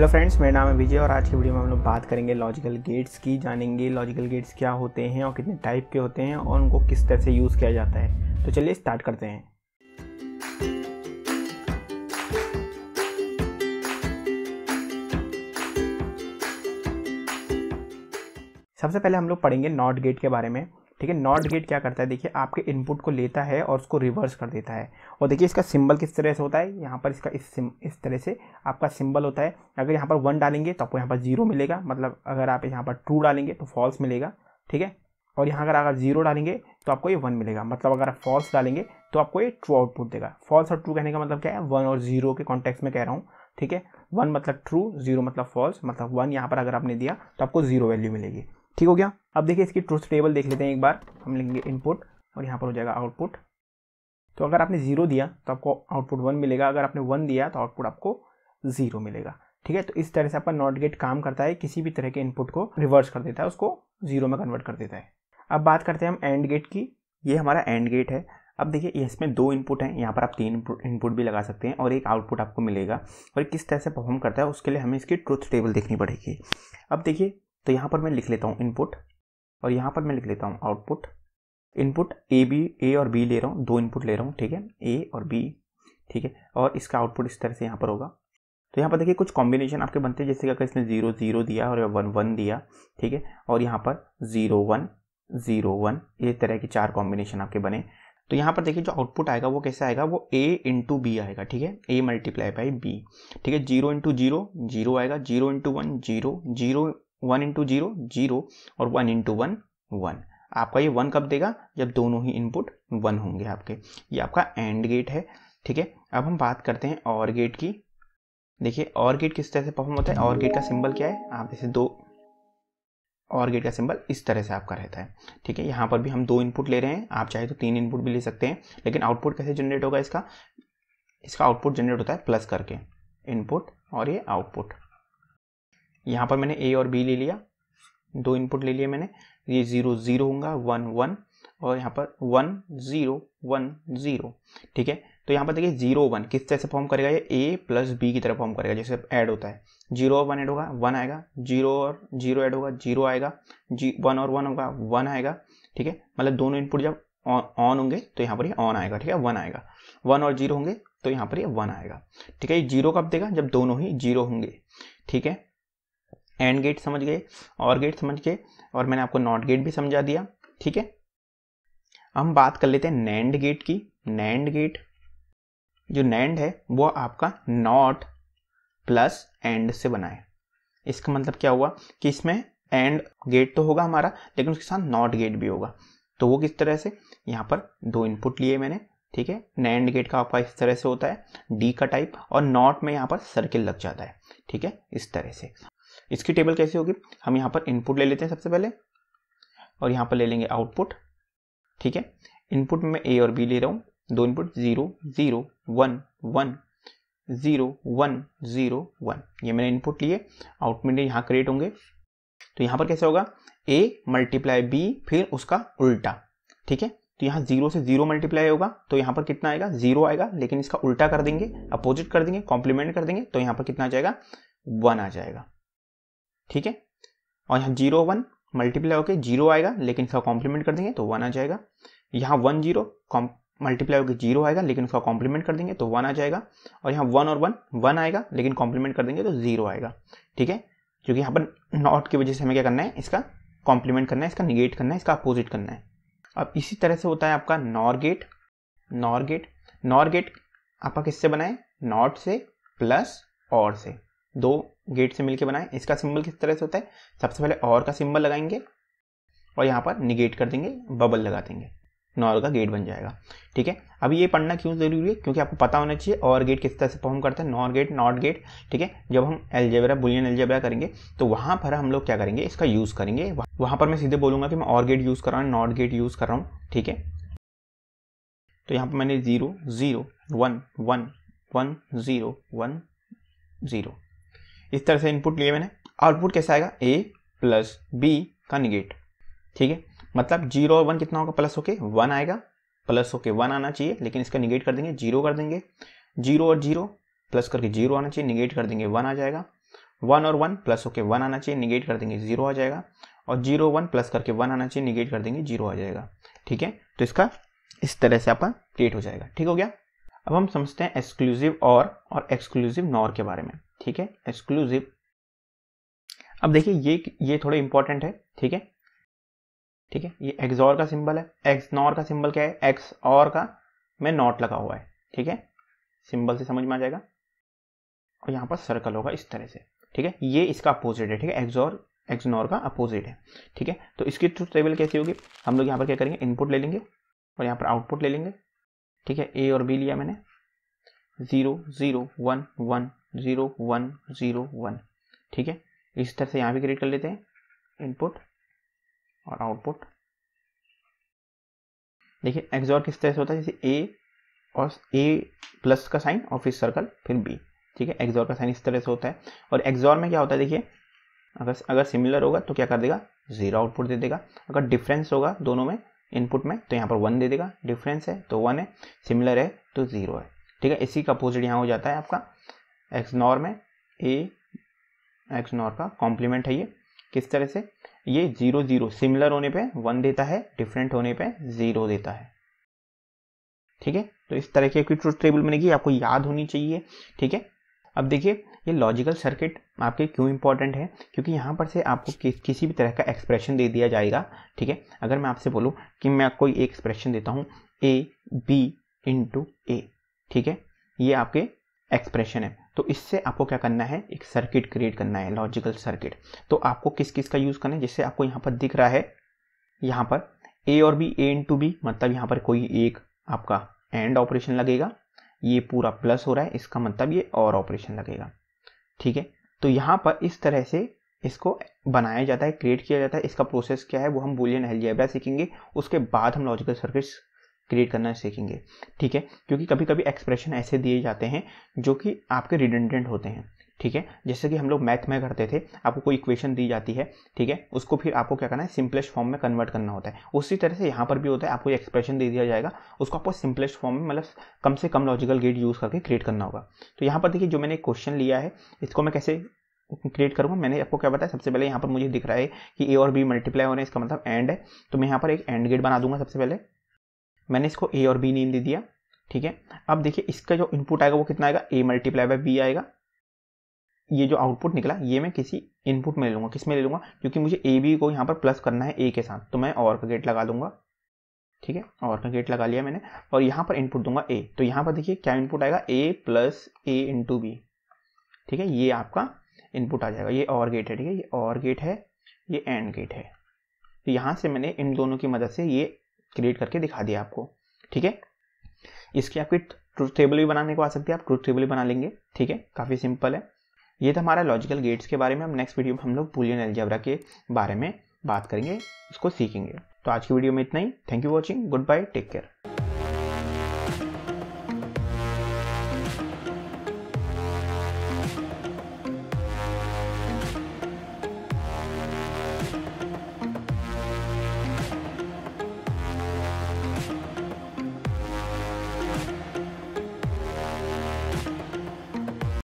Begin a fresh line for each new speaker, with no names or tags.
hello friends मेरा नाम है विजय और आज की वीडियो में हम लोग बात करेंगे लॉजिकल गेट्स की जानेंगे लॉजिकल गेट्स क्या होते हैं और कितने टाइप के होते हैं और उनको किस तरह से यूज़ किया जाता है तो चलिए स्टार्ट करते हैं सबसे पहले हम लोग पढ़ेंगे नॉट गेट के बारे में ठीक है नॉट गेट क्या करता है देखिए आपके इनपुट को लेता है और उसको रिवर्स कर देता है और देखिए इसका सिंबल किस तरह से होता है यहाँ पर इसका इस सिम इस तरह से आपका सिंबल होता है अगर यहाँ पर वन डालेंगे तो आपको यहाँ पर जीरो मिलेगा मतलब अगर आप यहाँ पर ट्रू डालेंगे तो फॉल्स मिलेगा ठीक है और यहाँ अगर अगर जीरो डालेंगे तो आपको ये वन मिलेगा मतलब अगर आप फॉल्स डालेंगे तो आपको ये ट्रू आउटपुट देगा फॉल्स और ट्रू कहने का मतलब क्या है वन और जीरो के कॉन्टेक्स में कह रहा हूँ ठीक है वन मतलब ट्रू जीरो मतलब फॉल्स मतलब वन यहाँ पर अगर आपने दिया तो आपको जीरो वैल्यू मिलेगी ठीक हो गया अब देखिए इसकी ट्रूथ टेबल देख लेते हैं एक बार हम लिखेंगे इनपुट और यहाँ पर हो जाएगा आउटपुट तो अगर आपने जीरो दिया तो आपको आउटपुट वन मिलेगा अगर आपने वन दिया तो आउटपुट आपको जीरो मिलेगा ठीक है तो इस तरह से आपका नॉट गेट काम करता है किसी भी तरह के इनपुट को रिवर्स कर देता है उसको जीरो में कन्वर्ट कर देता है अब बात करते हैं हम एंड गेट की ये हमारा एंड गेट है अब देखिए इसमें दो इनपुट हैं यहाँ पर आप तीन इनपुट भी लगा सकते हैं और एक आउटपुट आपको मिलेगा और किस तरह से परफॉर्म करता है उसके लिए हमें इसकी ट्रूथ टेबल देखनी पड़ेगी अब देखिए तो यहाँ पर मैं लिख लेता हूँ इनपुट और यहाँ पर मैं लिख लेता हूँ output input A B A और बी ले रहा हूँ दो इनपुट ले रहा हूँ ठीक है ए और बी ठीक है और इसका आउटपुट इस तरह से यहाँ पर होगा तो यहाँ पर देखिए कुछ कॉम्बिनेशन आपके बनते हैं जैसे कि अगर इसने जीरो जीरो दिया और वन वन दिया ठीक है और यहाँ पर जीरो वन जीरो वन ये तरह के चार कॉम्बिनेशन आपके बने तो यहाँ पर देखिए जो आउटपुट आएगा वो कैसे आएगा वो ए इंटू बी आएगा ठीक है ए मल्टीप्लाई बाई बी ठीक है जीरो इंटू जीरो जीरो आएगा zero into one zero zero one into zero zero और वन इंटू वन वन आपका ये वन कब देगा जब दोनों ही इनपुट वन होंगे आपके ये आपका एंड गेट है ठीक है अब हम बात करते हैं और गेट की देखिए और गेट किस तरह से परफॉर्म होता है और गेट का सिंबल क्या है आप जैसे दो और गेट का सिंबल इस तरह से आपका रहता है ठीक है यहाँ पर भी हम दो इनपुट ले रहे हैं आप चाहे तो तीन इनपुट भी ले सकते हैं लेकिन आउटपुट कैसे जनरेट होगा इसका इसका आउटपुट जनरेट होता है प्लस करके इनपुट और ये आउटपुट यहाँ पर मैंने ए और बी ले लिया दो इनपुट ले लिए मैंने ये ज़ीरो ज़ीरो होगा वन वन और यहाँ पर वन ज़ीरो वन ज़ीरो ठीक है तो यहाँ पर देखिए जीरो वन किस तरह से फॉर्म करेगा ये ए प्लस बी की तरह फॉर्म करेगा जैसे ऐड होता है जीरो और वन ऐड होगा वन आएगा जीरो और जीरो ऐड होगा जीरो आएगा जी वन और वन होगा वन आएगा ठीक है मतलब दोनों इनपुट जब ऑन होंगे तो यहाँ पर ये ऑन आएगा ठीक है वन आएगा वन और जीरो होंगे तो यहाँ पर ये वन आएगा ठीक है ये जीरो कब देगा जब दोनों ही जीरो होंगे ठीक है एंड गेट समझ गए और गेट समझ गए और मैंने आपको नॉट गेट भी समझा दिया ठीक है हम बात कर लेते हैं नैंड गेट की नैंड गेट जो नैंड है वो आपका नॉट प्लस एंड से बना है इसका मतलब क्या हुआ कि इसमें एंड गेट तो होगा हमारा लेकिन उसके साथ नॉट गेट भी होगा तो वो किस तरह से यहाँ पर दो इनपुट लिए मैंने ठीक है नैंड गेट का आपका इस तरह से होता है डी का टाइप और नॉट में यहाँ पर सर्किल लग जाता है ठीक है इस तरह से इसकी टेबल कैसी होगी हम यहाँ पर इनपुट ले लेते हैं सबसे पहले और यहाँ पर ले लेंगे आउटपुट ठीक है इनपुट में ए और बी ले रहा हूँ दो input zero zero one one zero one zero one ये मैंने इनपुट लिए आउटपुट यहाँ क्रिएट होंगे तो यहाँ पर कैसे होगा ए मल्टीप्लाई बी फिर उसका उल्टा ठीक है तो यहाँ जीरो से जीरो मल्टीप्लाई होगा तो यहाँ पर कितना आएगा जीरो आएगा लेकिन इसका उल्टा कर देंगे अपोजिट कर देंगे कॉम्प्लीमेंट कर देंगे तो यहाँ पर कितना आ जाएगा वन आ जाएगा ठीक है और यहाँ जीरो वन मल्टीप्लाई होकर जीरो आएगा लेकिन इसका कॉम्प्लीमेंट कर देंगे तो वन आ जाएगा यहाँ वन जीरो मल्टीप्लाई होकर जीरो आएगा लेकिन उसका कॉम्प्लीमेंट कर देंगे तो वन आ जाएगा और यहाँ वन और वन वन आएगा लेकिन कॉम्प्लीमेंट कर देंगे तो जीरो आएगा ठीक है क्योंकि यहाँ पर नॉट की वजह से हमें क्या करना है इसका कॉम्प्लीमेंट करना है इसका निगेट करना है इसका अपोजिट करना है अब इसी तरह से होता है आपका NOR gate NOR gate NOR gate आपका किससे बनाए नॉट से प्लस और से दो गेट से मिलके बनाए इसका सिंबल किस तरह से होता है सबसे पहले और का सिंबल लगाएंगे और यहाँ पर निगेट कर देंगे बबल लगा देंगे नॉर का गेट बन जाएगा ठीक है अब ये पढ़ना क्यों ज़रूरी है क्योंकि आपको पता होना चाहिए और गेट किस तरह से परफॉर्म करता है नॉर गेट नॉट गेट ठीक है जब हम एलजेबरा बुलियन एलजेबरा करेंगे तो वहाँ पर हम लोग क्या करेंगे इसका यूज़ करेंगे वहाँ पर मैं सीधे बोलूँगा कि मैं और गेट यूज़ कर रहा हूँ नॉट गेट यूज़ कर रहा हूँ ठीक है तो यहाँ पर मैंने zero zero one one one zero one zero इस तरह से इनपुट लिए मैंने आउटपुट कैसा आएगा ए प्लस बी का निगेट ठीक है मतलब जीरो और वन कितना होगा प्लस होके वन आएगा प्लस होके वन आना चाहिए लेकिन इसका निगेट कर देंगे जीरो कर देंगे जीरो और जीरो प्लस करके जीरो आना चाहिए निगेट कर देंगे वन आ जाएगा वन और वन प्लस होके वन आना चाहिए निगेट कर देंगे जीरो आ जाएगा और जीरो वन प्लस करके वन आना चाहिए निगेट कर देंगे जीरो आ जाएगा ठीक है तो इसका इस तरह से आपका क्रिएट हो जाएगा ठीक हो गया अब हम समझते हैं एक्सक्लूसिव और और एक्सक्लूसिव नॉर के बारे में ठीक है एक्सक्लूसिव अब देखिए ये ये थोड़े इंपॉर्टेंट है ठीक है ठीक है ये एक्स और का सिंबल है एक्स नॉर का सिंबल क्या है एक्स और का में नॉट लगा हुआ है ठीक है सिंबल से समझ में आ जाएगा और यहाँ पर सर्कल होगा इस तरह से ठीक है ये इसका अपोजिट है ठीक है एक्सोर एक्सनॉर एक्स नॉर का अपोजिट है ठीक है तो इसकी ट्रूथ टेबल कैसी होगी हम लोग यहाँ पर क्या करेंगे इनपुट ले लेंगे और यहाँ पर आउटपुट ले लेंगे ठीक है ए और बी लिया मैंने zero zero one one zero one zero one ठीक है इस तरह से यहाँ भी क्रिएट कर लेते हैं इनपुट और आउटपुट देखिए एक्सॉर किस तरह से होता है जैसे ए और ए प्लस का साइन और फिर सर्कल फिर बी ठीक है एक्सॉर का साइन इस तरह से होता है और एक्सॉर में क्या होता है देखिए अगर अगर सिमिलर होगा तो क्या कर देगा ज़ीरो आउटपुट दे देगा अगर डिफरेंस होगा दोनों में इनपुट में तो यहाँ पर वन दे देगा डिफरेंस है तो वन है सिमिलर है तो ज़ीरो है ठीक है इसी का अपोजिट यहाँ हो जाता है आपका एक्स नॉर में ए एक्स नॉर का कॉम्प्लीमेंट है ये किस तरह से ये जीरो जीरो सिमिलर होने पे वन देता है डिफरेंट होने पे जीरो देता है ठीक है तो इस तरह की ट्रूथ टेबल बनेगी आपको याद होनी चाहिए ठीक है अब देखिए ये लॉजिकल सर्किट आपके क्यों इंपॉर्टेंट है क्योंकि यहाँ पर से आपको कि, किसी भी तरह का एक्सप्रेशन दे दिया जाएगा ठीक है अगर मैं आपसे बोलूँ कि मैं कोई एक एक्सप्रेशन देता हूँ ए बी इंटू ए ठीक है ये आपके एक्सप्रेशन है तो इससे आपको क्या करना है एक सर्किट क्रिएट करना है लॉजिकल सर्किट तो आपको किस किस का यूज़ करना है जैसे आपको यहाँ पर दिख रहा है यहाँ पर ए और B A into B मतलब यहाँ पर कोई एक आपका एंड ऑपरेशन लगेगा ये पूरा प्लस हो रहा है इसका मतलब ये और ऑपरेशन लगेगा ठीक है तो यहाँ पर इस तरह से इसको बनाया जाता है क्रिएट किया जाता है इसका प्रोसेस क्या है वो हम बुलियन एलजेब्रा सीखेंगे उसके बाद हम लॉजिकल सर्किट्स क्रिएट करना सीखेंगे ठीक है क्योंकि कभी कभी एक्सप्रेशन ऐसे दिए जाते हैं जो कि आपके रिडेंडेंट होते हैं ठीक है जैसे कि हम लोग मैथ में करते थे आपको कोई इक्वेशन दी जाती है ठीक है उसको फिर आपको क्या करना है सिंपलेस्ट फॉर्म में कन्वर्ट करना होता है उसी तरह से यहाँ पर भी होता है आपको एक्सप्रेशन दे दिया जाएगा उसको आपको सिंपलेस्ट फॉर्म में मतलब कम से कम लॉजिकल गेट यूज़ करके क्रिएट करना होगा तो यहाँ पर देखिए जो मैंने क्वेश्चन लिया है इसको मैं कैसे क्रिएट करूँगा मैंने आपको क्या बताया सबसे पहले यहाँ पर मुझे दिख रहा है कि ए और बी मल्टीप्लाई होने इसका मतलब एंड है तो मैं यहाँ पर एक एंड गेट बना दूंगा सबसे पहले मैंने इसको ए और बी नेम दे दिया ठीक है अब देखिए इसका जो इनपुट आएगा वो कितना आएगा ए मल्टीप्लाई बाय बी आएगा ये जो आउटपुट निकला ये मैं किसी इनपुट में ले लूँगा किस में ले लूँगा क्योंकि मुझे ए बी को यहाँ पर प्लस करना है ए के साथ तो मैं और का गेट लगा दूंगा ठीक है और का गेट लगा लिया मैंने और यहाँ पर इनपुट दूंगा ए तो यहाँ पर देखिए क्या इनपुट आएगा A plus A into B ठीक है ये आपका इनपुट आ जाएगा ये और गेट है ठीक है ये और गेट है ये एंड गेट है तो यहाँ से मैंने इन दोनों की मदद से ये क्रिएट करके दिखा दिया आपको ठीक है इसकी आपकी ट्रूथ टेबल भी बनाने को आ सकती है आप ट्रूथ टेबल भी बना लेंगे ठीक है काफ़ी सिंपल है ये था हमारा लॉजिकल गेट्स के बारे में हम नेक्स्ट वीडियो में हम लोग बुलियन एल्जेब्रा के बारे में बात करेंगे उसको सीखेंगे तो आज की वीडियो में इतना ही thank you watching goodbye take care